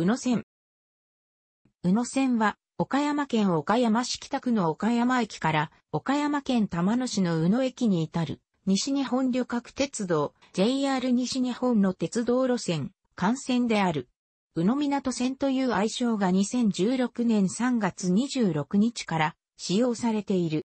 宇野線。宇野線は、岡山県岡山市北区の岡山駅から、岡山県玉野市の宇野駅に至る、西日本旅客鉄道、JR 西日本の鉄道路線、幹線である。宇野港線という愛称が2016年3月26日から使用されている。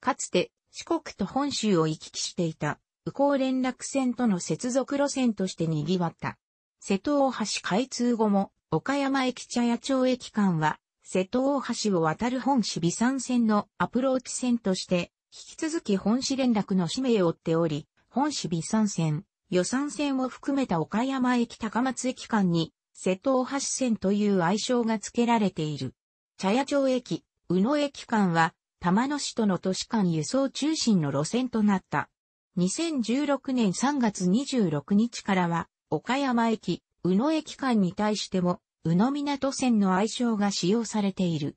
かつて四国と本州を行き来していた、宇高連絡線との接続路線として賑わった。瀬戸大橋開通後も、岡山駅茶屋町駅間は、瀬戸大橋を渡る本市備山線のアプローチ線として、引き続き本市連絡の使命を追っており、本市備山線、予算線を含めた岡山駅高松駅間に、瀬戸大橋線という愛称が付けられている。茶屋町駅、宇野駅間は、玉野市との都市間輸送中心の路線となった。2016年3月26日からは、岡山駅、宇野駅間に対しても、宇野港線の愛称が使用されている。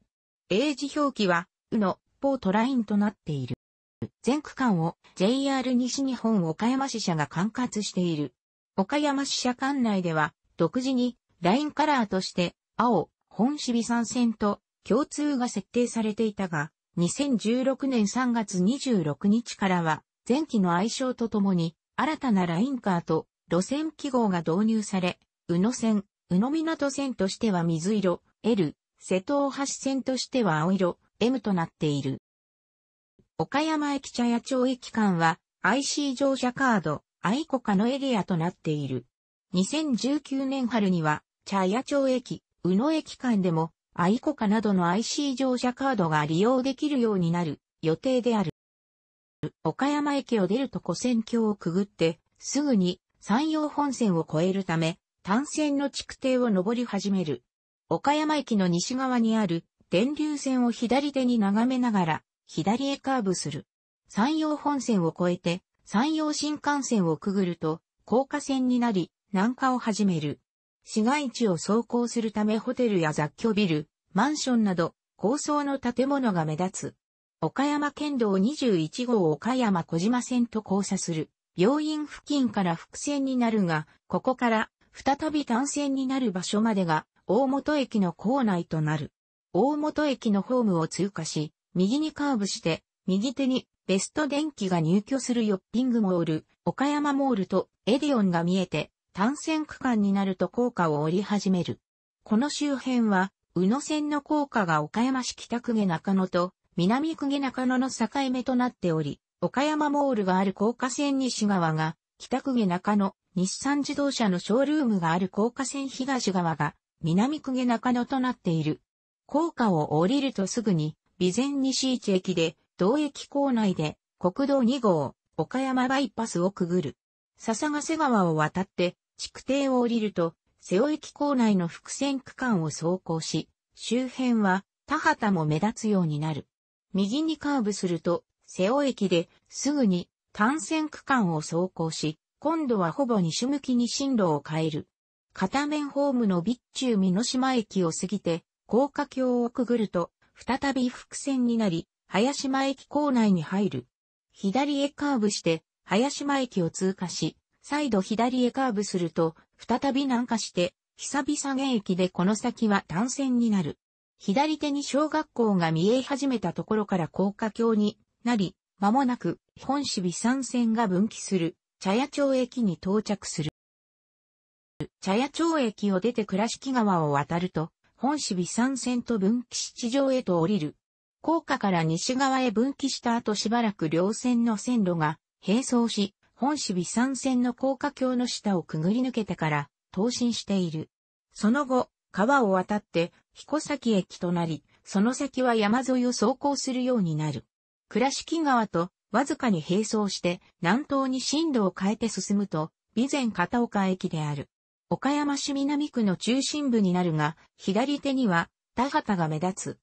英字表記は、宇野、ポートラインとなっている。全区間を JR 西日本岡山支社が管轄している。岡山支社管内では、独自にラインカラーとして、青、本渋山線と共通が設定されていたが、2016年3月26日からは、前期の愛称とともに、新たなラインカーと路線記号が導入され、宇野線、宇野港線としては水色、L、瀬戸大橋線としては青色、M となっている。岡山駅茶屋町駅間は IC 乗車カード、愛子かのエリアとなっている。2019年春には、茶屋町駅、宇野駅間でも、愛子かなどの IC 乗車カードが利用できるようになる予定である。岡山駅を出ると古線橋をくぐって、すぐに山陽本線を越えるため、単線の築堤を登り始める。岡山駅の西側にある電流線を左手に眺めながら、左へカーブする。山陽本線を越えて、山陽新幹線をくぐると、高架線になり、南下を始める。市街地を走行するためホテルや雑居ビル、マンションなど、高層の建物が目立つ。岡山県道21号岡山小島線と交差する。病院付近から伏線になるが、ここから再び単線になる場所までが大本駅の構内となる。大本駅のホームを通過し、右にカーブして、右手にベスト電機が入居するヨッピングモール、岡山モールとエディオンが見えて、単線区間になると効果を降り始める。この周辺は、宇野線の高架が岡山市北区下中野と南区下中野の境目となっており、岡山モールがある高架線西側が、北区毛中野、日産自動車のショールームがある高架線東側が、南区毛中野となっている。高架を降りるとすぐに、備前西市駅で、同駅構内で、国道2号、岡山バイパスをくぐる。笹ヶ瀬川を渡って、築堤を降りると、瀬尾駅構内の伏線区間を走行し、周辺は田畑も目立つようになる。右にカーブすると、瀬尾駅で、すぐに、単線区間を走行し、今度はほぼ西向きに進路を変える。片面ホームの備中美濃島駅を過ぎて、高架橋をくぐると、再び伏線になり、林間駅構内に入る。左へカーブして、林間駅を通過し、再度左へカーブすると、再び南下して、久々現駅でこの先は単線になる。左手に小学校が見え始めたところから高架橋になり、間もなく、本市美山線が分岐する、茶屋町駅に到着する。茶屋町駅を出て倉敷川を渡ると、本市美山線と分岐市場へと降りる。高架から西側へ分岐した後しばらく両線の線路が並走し、本市美山線の高架橋の下をくぐり抜けてから、投進している。その後、川を渡って、彦崎駅となり、その先は山沿いを走行するようになる。倉敷川とわずかに並走して南東に進路を変えて進むと、備前片岡駅である。岡山市南区の中心部になるが、左手には田畑が目立つ。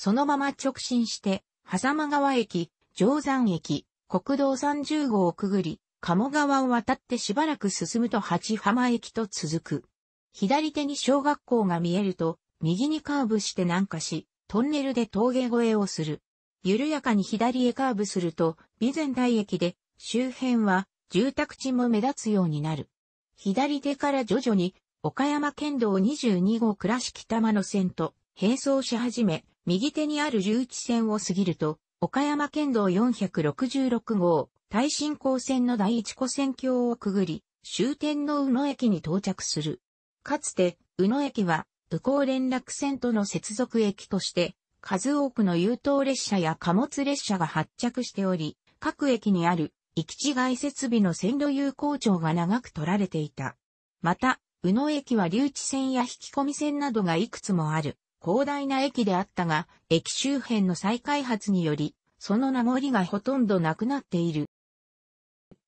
そのまま直進して、狭間川駅、定山駅、国道30号をくぐり、鴨川を渡ってしばらく進むと八浜駅と続く。左手に小学校が見えると、右にカーブして南下し、トンネルで峠越えをする。緩やかに左へカーブすると、備前台駅で、周辺は住宅地も目立つようになる。左手から徐々に、岡山県道22号倉敷玉野線と並走し始め、右手にある11線を過ぎると、岡山県道466号、耐震光線の第一個線橋をくぐり、終点の宇野駅に到着する。かつて、宇野駅は、宇高連絡線との接続駅として、数多くの優等列車や貨物列車が発着しており、各駅にある行き違い設備の線路有効長が長く取られていた。また、宇野駅は留置線や引き込み線などがいくつもある、広大な駅であったが、駅周辺の再開発により、その名残がほとんどなくなっている。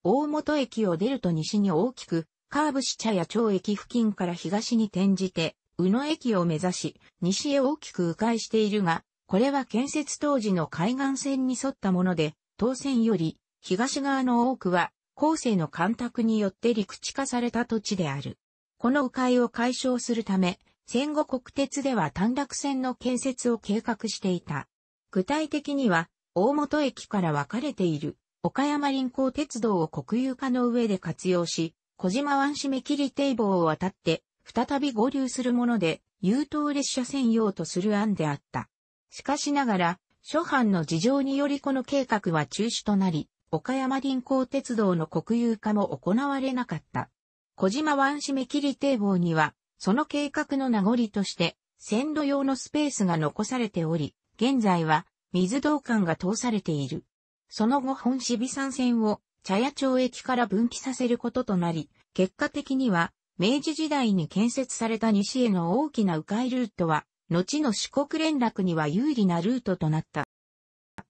大本駅を出ると西に大きく、カーブ支茶や町駅付近から東に転じて、宇野駅を目指し、西へ大きく迂回しているが、これは建設当時の海岸線に沿ったもので、当線より東側の多くは後世の干拓によって陸地化された土地である。この迂回を解消するため、戦後国鉄では短絡線の建設を計画していた。具体的には、大本駅から分かれている岡山臨港鉄道を国有化の上で活用し、小島湾締め切り堤防を渡って、再び合流するもので、優等列車専用とする案であった。しかしながら、諸藩の事情によりこの計画は中止となり、岡山臨港鉄道の国有化も行われなかった。小島湾締め切り堤防には、その計画の名残として、線路用のスペースが残されており、現在は水道管が通されている。その後本市美山線を茶屋町駅から分岐させることとなり、結果的には明治時代に建設された西への大きな迂回ルートは後の四国連絡には有利なルートとなった。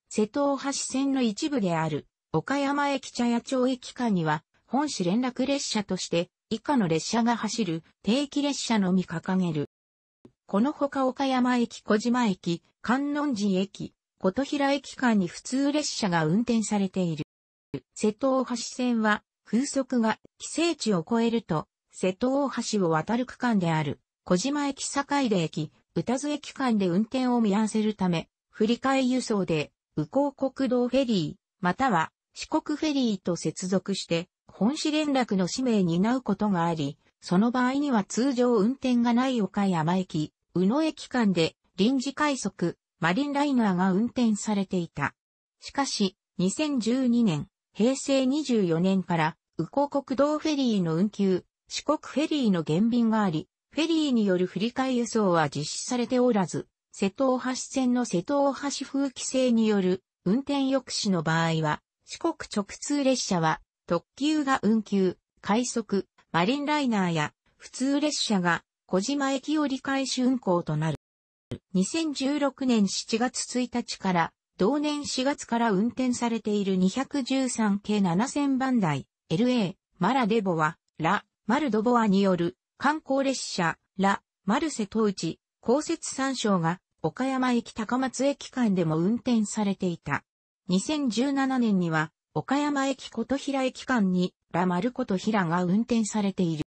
瀬戸大橋線の一部である、岡山駅茶屋町駅間には、本市連絡列車として、以下の列車が走る定期列車のみ掲げる。このほか岡山駅小島駅、観音寺駅、琴平駅間に普通列車が運転されている。瀬戸大橋線は風速が規制値を超えると瀬戸大橋を渡る区間である小島駅坂出駅、宇多津駅間で運転を見合わせるため、振り替え輸送で、宇高国道フェリー、または四国フェリーと接続して、本市連絡の使命に担うことがあり、その場合には通常運転がない岡山駅、宇野駅間で臨時快速、マリンライナーが運転されていた。しかし、2012年、平成24年から、宇高国道フェリーの運休、四国フェリーの減便があり、フェリーによる振り替え輸送は実施されておらず、瀬戸大橋線の瀬戸大橋風規制による運転抑止の場合は、四国直通列車は特急が運休、快速、マリンライナーや普通列車が小島駅折り返し運行となる。2016年7月1日から同年4月から運転されている213系7000番台 LA マラデボはラ・マルドボアによる観光列車、ラ・マルセトウチ、公設三照が、岡山駅高松駅間でも運転されていた。2017年には、岡山駅琴平駅間に、ラ・マル琴平が運転されている。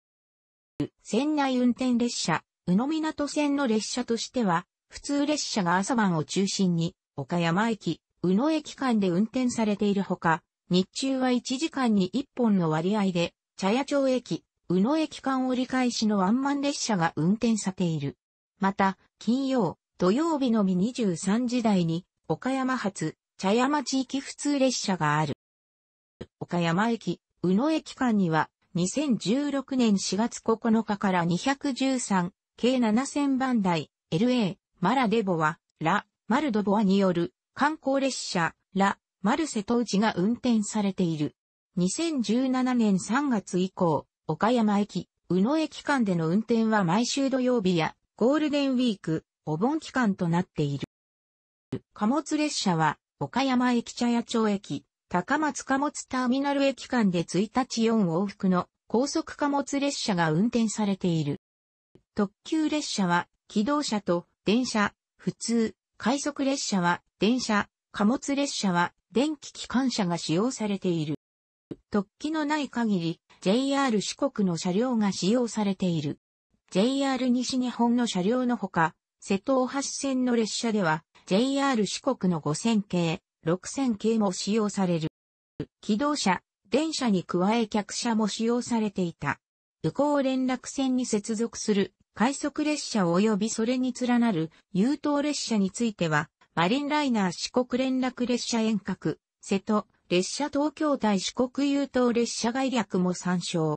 船内運転列車、宇野港線の列車としては、普通列車が朝晩を中心に、岡山駅、宇野駅間で運転されているほか、日中は1時間に1本の割合で、茶屋町駅、宇野駅間折り返しのワンマン列車が運転されている。また、金曜、土曜日のみ23時台に、岡山発、茶山地域普通列車がある。岡山駅、宇野駅間には、2016年4月9日から213、計7000番台、LA、マラデボワ、ラ、マルドボワによる、観光列車、ラ、マルトウチが運転されている。2017年3月以降、岡山駅、宇野駅間での運転は毎週土曜日やゴールデンウィーク、お盆期間となっている。貨物列車は岡山駅茶屋町駅、高松貨物ターミナル駅間で1日4往復の高速貨物列車が運転されている。特急列車は機動車と電車、普通、快速列車は電車、貨物列車は電気機関車が使用されている。突起のない限り、JR 四国の車両が使用されている。JR 西日本の車両のほか、瀬戸大橋線の列車では、JR 四国の5000系、6000系も使用される。機動車、電車に加え客車も使用されていた。旅行連絡線に接続する快速列車及びそれに連なる優等列車については、マリンライナー四国連絡列車遠隔、瀬戸、列車東京対四国優等列車概略も参照。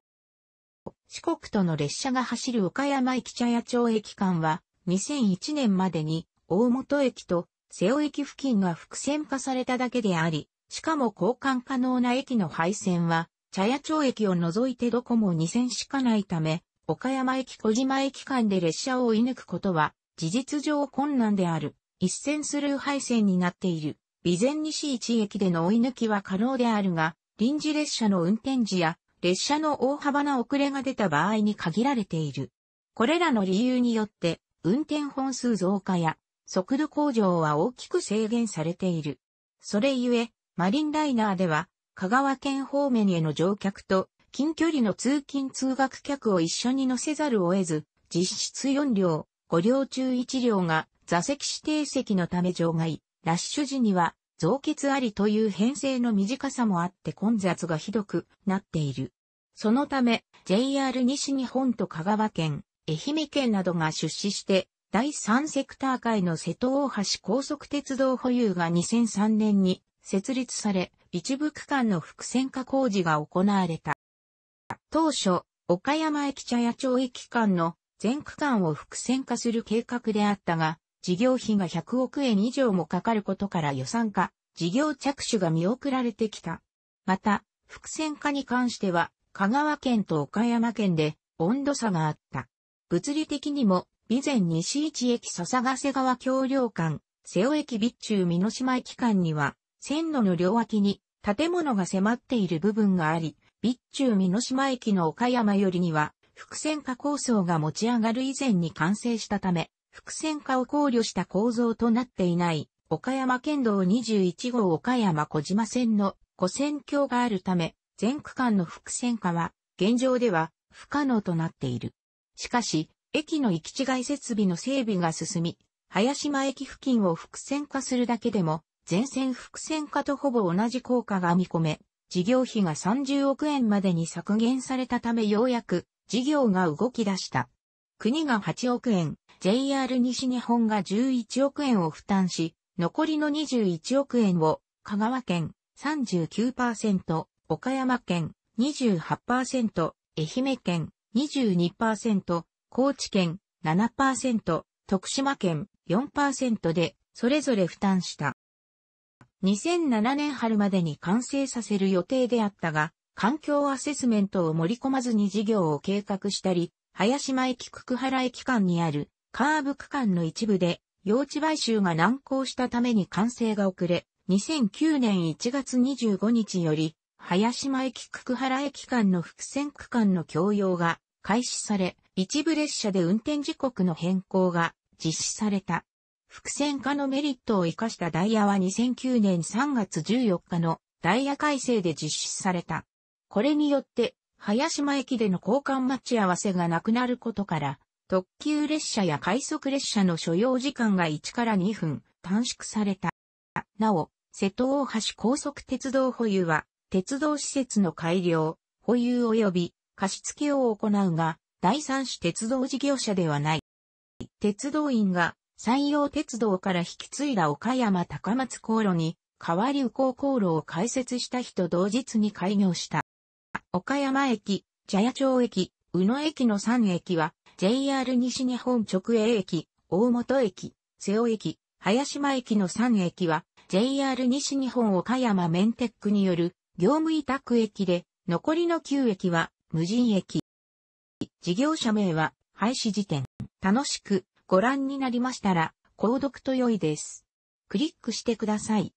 四国との列車が走る岡山駅茶屋町駅間は、2001年までに、大本駅と瀬尾駅付近が複線化されただけであり、しかも交換可能な駅の配線は、茶屋町駅を除いてどこも2000しかないため、岡山駅小島駅間で列車を追い抜くことは、事実上困難である。一線スルー配線になっている。備前西一駅での追い抜きは可能であるが、臨時列車の運転時や列車の大幅な遅れが出た場合に限られている。これらの理由によって、運転本数増加や速度向上は大きく制限されている。それゆえ、マリンライナーでは、香川県方面への乗客と近距離の通勤通学客を一緒に乗せざるを得ず、実質4両、5両中1両が座席指定席のため場外、ラッシュ時には、増血ありという編成の短さもあって混雑がひどくなっている。そのため、JR 西日本と香川県、愛媛県などが出資して、第3セクター界の瀬戸大橋高速鉄道保有が2003年に設立され、一部区間の複線化工事が行われた。当初、岡山駅茶屋町駅間の全区間を複線化する計画であったが、事業費が100億円以上もかかることから予算化、事業着手が見送られてきた。また、伏線化に関しては、香川県と岡山県で温度差があった。物理的にも、備前西市駅笹ヶ瀬川橋梁間、瀬尾駅備中美濃島駅間には、線路の両脇に建物が迫っている部分があり、備中美濃島駅の岡山よりには、伏線化構想が持ち上がる以前に完成したため、伏線化を考慮した構造となっていない、岡山県道21号岡山小島線の古線橋があるため、全区間の伏線化は、現状では不可能となっている。しかし、駅の行き違い設備の整備が進み、林間駅付近を伏線化するだけでも、全線伏線化とほぼ同じ効果が見込め、事業費が30億円までに削減されたためようやく事業が動き出した。国が8億円、JR 西日本が11億円を負担し、残りの21億円を香川県39%、岡山県28%、愛媛県22%、高知県7%、徳島県4%でそれぞれ負担した。2007年春までに完成させる予定であったが、環境アセスメントを盛り込まずに事業を計画したり、林間駅久久原駅間にあるカーブ区間の一部で用地買収が難航したために完成が遅れ、2009年1月25日より、林間駅久久原駅間の伏線区間の共用が開始され、一部列車で運転時刻の変更が実施された。伏線化のメリットを活かしたダイヤは2009年3月14日のダイヤ改正で実施された。これによって早島駅での交換待ち合わせがなくなることから、特急列車や快速列車の所要時間が1から2分短縮された。なお、瀬戸大橋高速鉄道保有は、鉄道施設の改良、保有及び貸付を行うが、第三種鉄道事業者ではない。鉄道員が山陽鉄道から引き継いだ岡山高松航路に、川流り航路を開設した日と同日に開業した。岡山駅、茶屋町駅、宇野駅の3駅は、JR 西日本直営駅、大本駅、瀬尾駅、林間駅の3駅は、JR 西日本岡山メンテックによる業務委託駅で、残りの9駅は無人駅。事業者名は廃止時点。楽しくご覧になりましたら、購読と良いです。クリックしてください。